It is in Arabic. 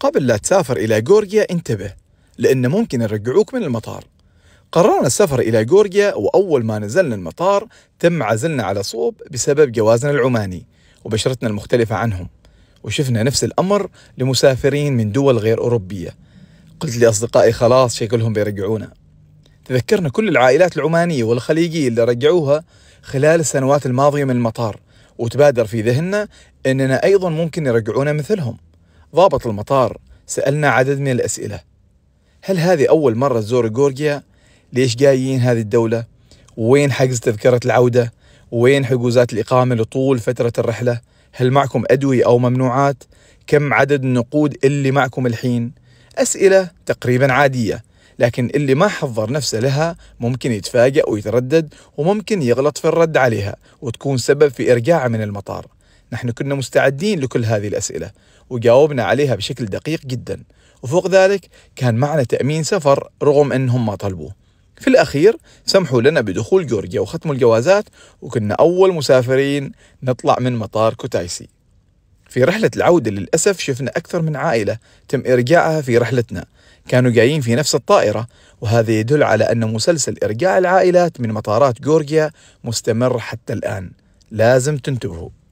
قبل لا تسافر إلى جورجيا انتبه لأن ممكن يرجعوك من المطار قررنا السفر إلى جورجيا وأول ما نزلنا المطار تم عزلنا على صوب بسبب جوازنا العماني وبشرتنا المختلفة عنهم وشفنا نفس الأمر لمسافرين من دول غير أوروبية قلت لأصدقائي خلاص شكلهم بيرجعونا تذكرنا كل العائلات العمانية والخليجية اللي رجعوها خلال السنوات الماضية من المطار وتبادر في ذهننا أننا أيضا ممكن يرجعونا مثلهم ضابط المطار سألنا عدد من الأسئلة هل هذه أول مرة تزور جورجيا؟ ليش جايين هذه الدولة؟ وين حجز تذكرة العودة؟ وين حجوزات الإقامة لطول فترة الرحلة؟ هل معكم أدوية أو ممنوعات؟ كم عدد النقود اللي معكم الحين؟ أسئلة تقريبا عادية لكن اللي ما حضر نفسه لها ممكن يتفاجأ ويتردد وممكن يغلط في الرد عليها وتكون سبب في إرجاعه من المطار نحن كنا مستعدين لكل هذه الأسئلة وجاوبنا عليها بشكل دقيق جدا وفوق ذلك كان معنا تأمين سفر رغم أنهم ما طلبوه في الأخير سمحوا لنا بدخول جورجيا وختم الجوازات وكنا أول مسافرين نطلع من مطار كوتايسي في رحلة العودة للأسف شفنا أكثر من عائلة تم إرجاعها في رحلتنا كانوا جايين في نفس الطائرة وهذا يدل على أن مسلسل إرجاع العائلات من مطارات جورجيا مستمر حتى الآن لازم تنتبهوا